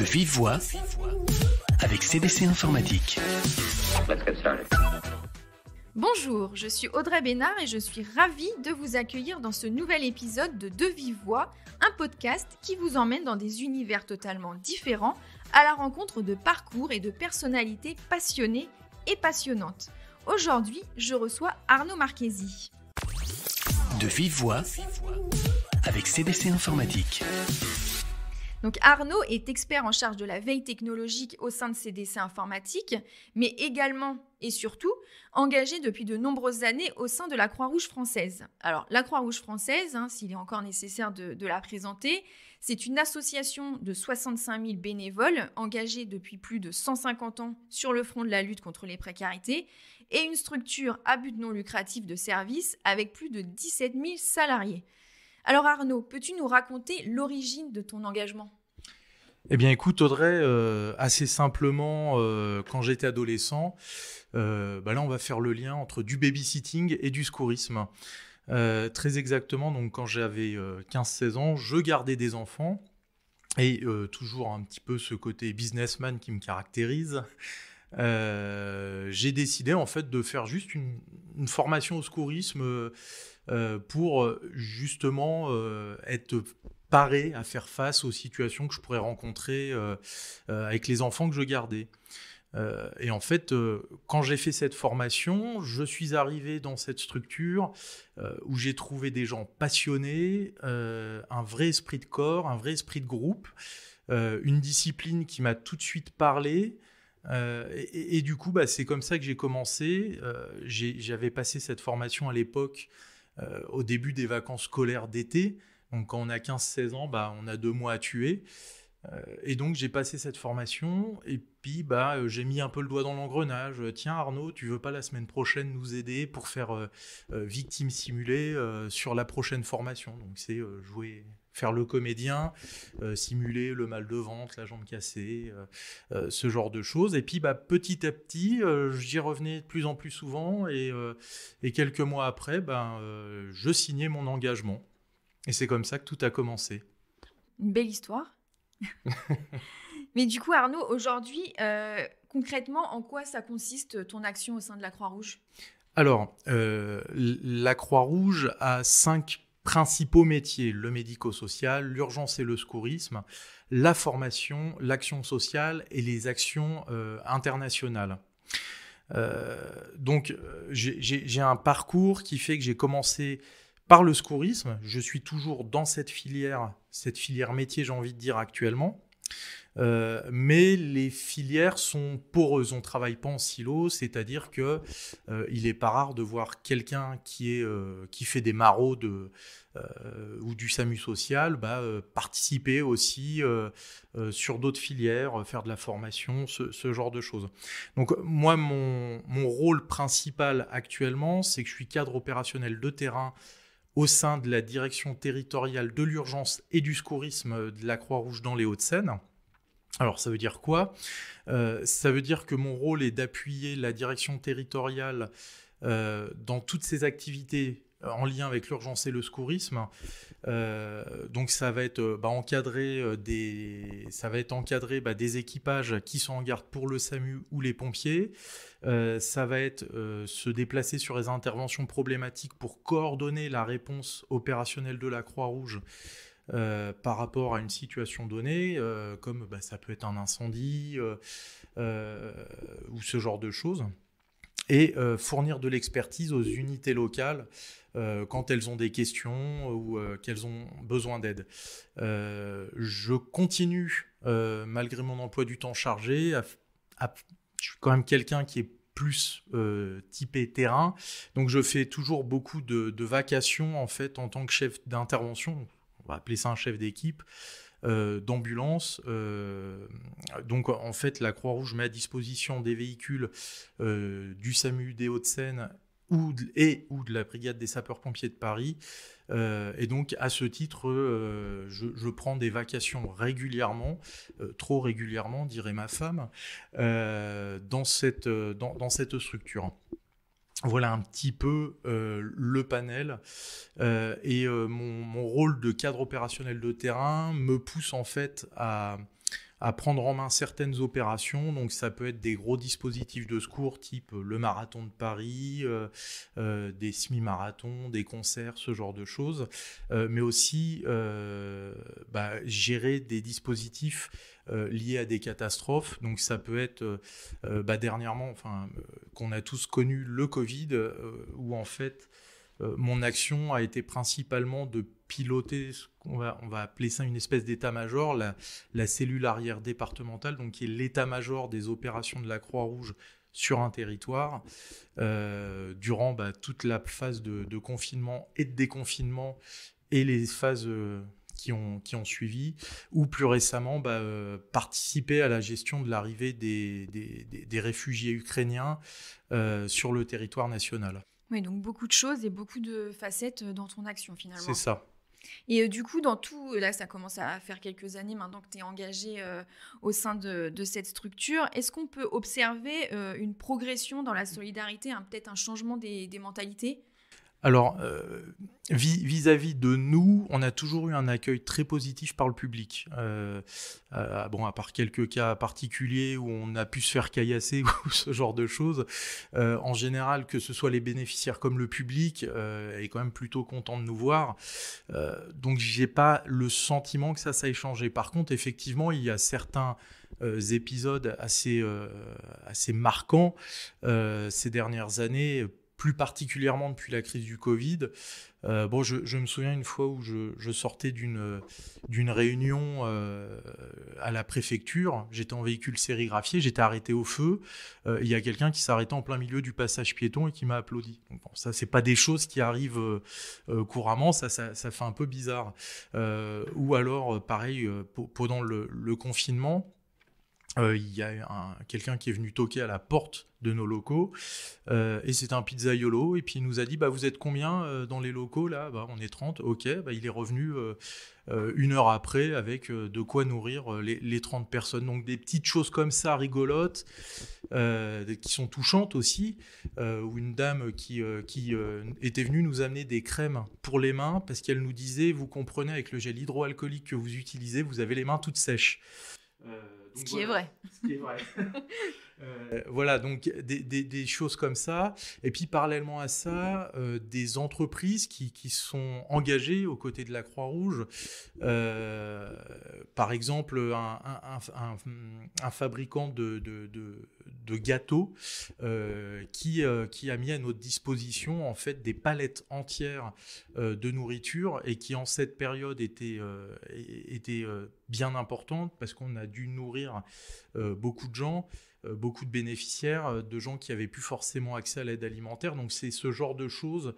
de vive voix avec CDC Informatique. Bonjour, je suis Audrey Bénard et je suis ravie de vous accueillir dans ce nouvel épisode de De Vive Voix, un podcast qui vous emmène dans des univers totalement différents à la rencontre de parcours et de personnalités passionnées et passionnantes. Aujourd'hui, je reçois Arnaud Marchesi. De Vive Voix avec CDC Informatique. Donc Arnaud est expert en charge de la veille technologique au sein de décès informatiques, mais également et surtout engagé depuis de nombreuses années au sein de la Croix-Rouge française. Alors la Croix-Rouge française, hein, s'il est encore nécessaire de, la présenter, c'est une association de 65 000 bénévoles engagés depuis plus de 150 ans sur le front de la lutte contre les précarités et une structure à but non lucratif de services avec plus de 17 000 salariés. Alors Arnaud, peux-tu nous raconter l'origine de ton engagement eh bien, écoute, Audrey, euh, assez simplement, euh, quand j'étais adolescent, euh, bah là, on va faire le lien entre du babysitting et du secourisme. très exactement, donc quand j'avais 15-16 ans, je gardais des enfants et toujours un petit peu ce côté businessman qui me caractérise. j'ai décidé en fait de faire juste une, une formation au secourisme pour justement être paré à faire face aux situations que je pourrais rencontrer euh, euh, avec les enfants que je gardais. Euh, et en fait, quand j'ai fait cette formation, je suis arrivé dans cette structure où j'ai trouvé des gens passionnés, un vrai esprit de corps, un vrai esprit de groupe, une discipline qui m'a tout de suite parlé. et, du coup, bah, c'est comme ça que j'ai commencé. j'avais passé cette formation à l'époque, au début des vacances scolaires d'été. Donc quand on a 15-16 ans, bah, on a deux mois à tuer. Euh, et donc j'ai passé cette formation et puis bah euh, j'ai mis un peu le doigt dans l'engrenage. Euh, tiens Arnaud, tu veux pas la semaine prochaine nous aider pour faire victime simulée sur la prochaine formation Donc c'est jouer faire le comédien, simuler le mal de ventre, la jambe cassée, ce genre de choses. Et puis bah, petit à petit, j'y revenais de plus en plus souvent et, quelques mois après, ben, je signais mon engagement. Et c'est comme ça que tout a commencé. Une belle histoire. Mais du coup, Arnaud, aujourd'hui, euh, concrètement, en quoi ça consiste ton action au sein de la Croix-Rouge Alors, euh, la Croix-Rouge a cinq principaux métiers, le médico-social, l'urgence et le secourisme, la formation, l'action sociale et les actions euh, internationales. donc j'ai un parcours qui fait que j'ai commencé par le secourisme. Je suis toujours dans cette filière, cette filière métier, j'ai envie de dire actuellement. Euh, mais les filières sont poreuses, on ne travaille pas en silo, c'est-à-dire que euh, il est pas rare de voir quelqu'un qui, euh, qui fait des maraudes euh, ou du SAMU social bah, participer aussi sur d'autres filières, faire de la formation, ce, genre de choses. Donc moi, mon, mon rôle principal actuellement, c'est que je suis cadre opérationnel de terrain au sein de la direction territoriale de l'urgence et du secourisme de la Croix-Rouge dans les Hauts-de-Seine. Alors ça veut dire quoi euh, Ça veut dire que mon rôle est d'appuyer la direction territoriale euh, dans toutes ses activités euh, en lien avec l'urgence et le secourisme. Euh, donc ça va être euh, bah, encadrer des, ça va être bah, des équipages qui sont en garde pour le SAMU ou les pompiers. ça va être se déplacer sur les interventions problématiques pour coordonner la réponse opérationnelle de la Croix-Rouge. par rapport à une situation donnée, comme bah, ça peut être un incendie ou ce genre de choses et euh, fournir de l'expertise aux unités locales euh, quand elles ont des questions euh, ou qu'elles ont besoin d'aide. je continue, malgré mon emploi du temps chargé, je suis quand même quelqu'un qui est plus euh, typé terrain. Donc je fais toujours beaucoup de, de, vacations en fait en tant que chef d'intervention. On va appeler ça un chef d'équipe. Euh, d'ambulance. Euh, donc en fait, la Croix-Rouge met à disposition des véhicules euh, du SAMU des Hauts-de-Seine et ou de la brigade des sapeurs-pompiers de Paris. et donc, à ce titre, je, prends des vacations régulièrement, trop régulièrement, dirait ma femme, dans cette, dans, cette, structure. Voilà un petit peu euh, le panel. Euh, et euh, mon, rôle de cadre opérationnel de terrain me pousse en fait à, à prendre en main certaines opérations. Donc ça peut être des gros dispositifs de secours type euh, le marathon de Paris, euh, euh, des semi-marathons, des concerts, ce genre de choses, mais aussi bah, gérer des dispositifs liés à des catastrophes. Donc ça peut être bah, dernièrement, enfin qu'on a tous connu le Covid, où en fait euh, mon action a été principalement de piloter ce qu'on va, on va appeler ça une espèce d'état-major, la, cellule arrière départementale, donc qui est l'état-major des opérations de la Croix-Rouge sur un territoire euh, durant bah, toute la phase de, confinement et de déconfinement et les phases euh, qui, ont, suivi, ou plus récemment bah, participer à la gestion de l'arrivée des réfugiés ukrainiens sur le territoire national. Oui, donc beaucoup de choses et beaucoup de facettes euh, dans ton action finalement. C'est ça. Et euh, du coup, dans tout, euh, là, ça commence à faire quelques années maintenant que tu es engagé au sein de, cette structure. Est-ce qu'on peut observer une progression dans la solidarité, un peut-être un changement des mentalités alors, euh, vis-à-vis de nous, on a toujours eu un accueil très positif par le public. Euh, euh, bon, à part quelques cas particuliers où on a pu se faire caillasser ou ce genre de choses, en général, que ce soit les bénéficiaires comme le public, est quand même plutôt content de nous voir. donc, j'ai pas le sentiment que ça, ça ait changé. Par contre, effectivement, il y a certains épisodes assez marquants ces dernières années plus particulièrement depuis la crise du Covid. Euh, bon, je, me souviens une fois où je, sortais d'une euh, réunion euh, à la préfecture. J'étais en véhicule sérigraphié, j'étais arrêté au feu. Il y a quelqu'un qui s'arrêtait en plein milieu du passage piéton et qui m'a applaudi. Donc bon, ça, c'est pas des choses qui arrivent couramment. Ça, ça, fait un peu bizarre. ou alors, pareil, pendant le confinement. Euh, il y a quelqu'un qui est venu toquer à la porte de nos locaux euh, et c'est un pizzaiolo et puis il nous a dit bah vous êtes combien euh, dans les locaux là bah, on est 30 ok bah, il est revenu une heure après avec de quoi nourrir les, 30 personnes donc des petites choses comme ça rigolotes qui sont touchantes aussi ou une dame qui, qui était venue nous amener des crèmes pour les mains parce qu'elle nous disait vous comprenez avec le gel hydroalcoolique que vous utilisez vous avez les mains toutes sèches ce qui est vrai. Euh, voilà, donc des, choses comme ça. Et puis parallèlement à ça, euh, des entreprises qui, sont engagées aux côtés de la Croix-Rouge. Euh, par exemple, un, fabricant de, gâteaux qui, a mis à notre disposition en fait des palettes entières de nourriture et qui en cette période était, était bien importante parce qu'on a dû nourrir beaucoup de gens. Euh, beaucoup de bénéficiaires, euh, de gens qui n'avaient plus forcément accès à l'aide alimentaire. Donc c'est ce genre de choses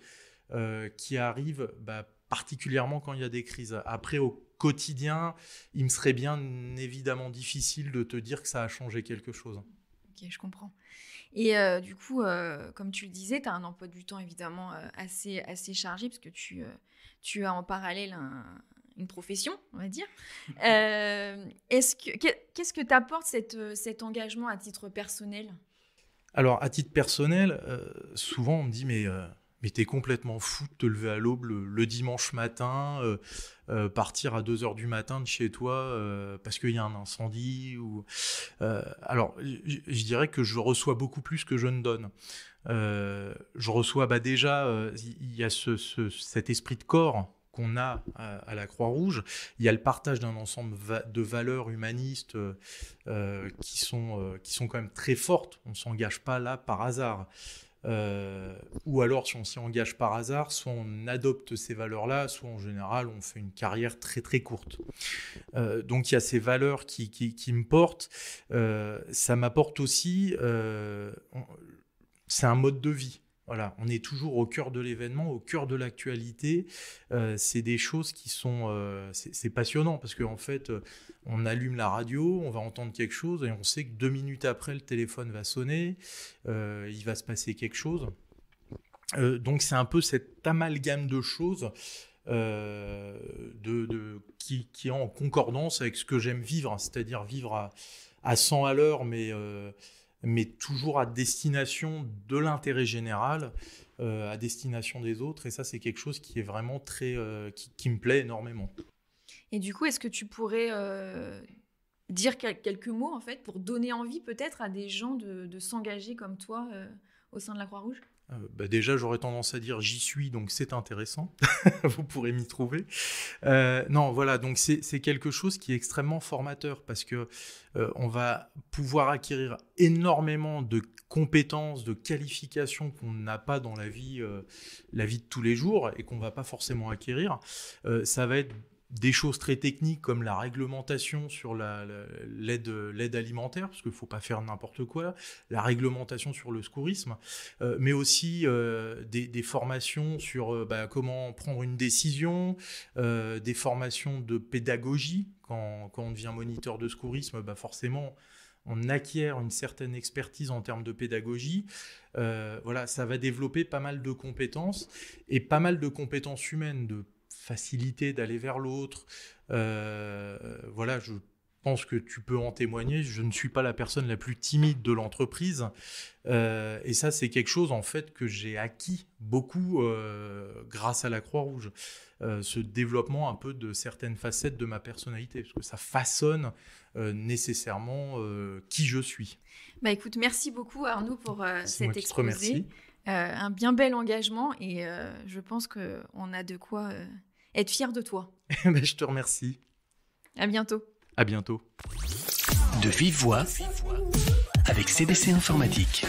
euh, qui arrivent bah, particulièrement quand il y a des crises. Après, au quotidien, il me serait bien évidemment difficile de te dire que ça a changé quelque chose. Ok, je comprends. Et du coup, comme tu le disais, tu as un emploi du temps évidemment assez, assez chargé, parce que tu, tu as en parallèle un, une profession, on va dire. Euh, est-ce que, qu'est-ce que t'apporte euh, cet engagement à titre personnel Alors, à titre personnel, euh, souvent on me dit, mais, t'es complètement fou de te lever à l'aube le, dimanche matin, partir à 2h du matin de chez toi parce qu'il y a un incendie. Ou, alors, je dirais que je reçois beaucoup plus que je ne donne. je reçois bah, déjà, il y, a cet esprit de corps qu'on a à, la Croix-Rouge. Il y a le partage d'un ensemble de valeurs humanistes euh, qui, sont, euh, qui sont quand même très fortes. On ne s'engage pas là par hasard. Euh, ou alors, si on s'y engage par hasard, soit on adopte ces valeurs-là, soit en général, on fait une carrière très très courte. donc, il y a ces valeurs qui, qui, me portent. ça m'apporte aussi. c'est un mode de vie on est toujours au cœur de l'événement, au cœur de l'actualité. Euh, c'est des choses qui sont, euh, c'est passionnant parce qu'en fait, euh, on allume la radio, on va entendre quelque chose et on sait que deux minutes après, le téléphone va sonner, il va se passer quelque chose. donc c'est un peu cet amalgame de choses de, qui, est en concordance avec ce que j'aime vivre, hein, c'est-à-dire vivre à, à, 100 à l'heure, mais mais toujours à destination de l'intérêt général, euh, à destination des autres. Et ça, c'est quelque chose qui est vraiment très, euh, qui, me plaît énormément. Et du coup, est-ce que tu pourrais euh, dire quelques mots en fait pour donner envie peut-être à des gens de s'engager comme toi au sein de la Croix-Rouge euh, bah déjà, j'aurais tendance à dire j'y suis, donc c'est intéressant. Vous pourrez m'y trouver. Euh, non, voilà, donc c'est quelque chose qui est extrêmement formateur parce que euh, on va pouvoir acquérir énormément de compétences, de qualifications qu'on n'a pas dans la vie, la vie de tous les jours et qu'on va pas forcément acquérir. ça va être des choses très techniques comme la réglementation sur l'aide alimentaire, parce qu'il ne faut pas faire n'importe quoi, la réglementation sur le secourisme, euh, mais aussi euh, des, formations sur euh, bah, comment prendre une décision, des formations de pédagogie. Quand, quand, on devient moniteur de secourisme, bah forcément, on acquiert une certaine expertise en termes de pédagogie. voilà, ça va développer pas mal de compétences et pas mal de compétences humaines, de facilité d'aller vers l'autre. Euh, voilà, je pense que tu peux en témoigner. Je ne suis pas la personne la plus timide de l'entreprise. Euh, et ça, c'est quelque chose, en fait, que j'ai acquis beaucoup euh, grâce à la Croix-Rouge. ce développement un peu de certaines facettes de ma personnalité, parce que ça façonne nécessairement qui je suis. Bah écoute, merci beaucoup Arnaud pour cet exposé. un bien bel engagement et je pense qu'on a de quoi être fier de toi. Eh ben, je te remercie. À bientôt. À bientôt. De vive voix avec CDC Informatique.